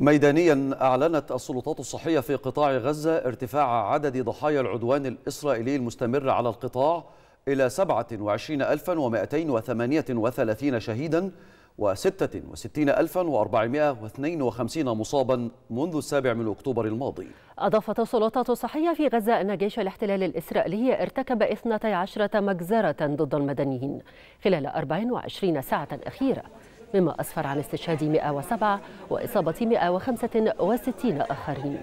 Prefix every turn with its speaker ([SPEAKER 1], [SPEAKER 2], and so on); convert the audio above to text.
[SPEAKER 1] ميدانيا أعلنت السلطات الصحية في قطاع غزة ارتفاع عدد ضحايا العدوان الإسرائيلي المستمر على القطاع إلى 27238 شهيدا و66452 مصابا منذ السابع من أكتوبر الماضي
[SPEAKER 2] أضافت السلطات الصحية في غزة أن جيش الاحتلال الإسرائيلي ارتكب 12 مجزرة ضد المدنيين خلال 24 ساعة أخيرة مما أسفر عن استشهاد 107 وإصابة 165 آخرين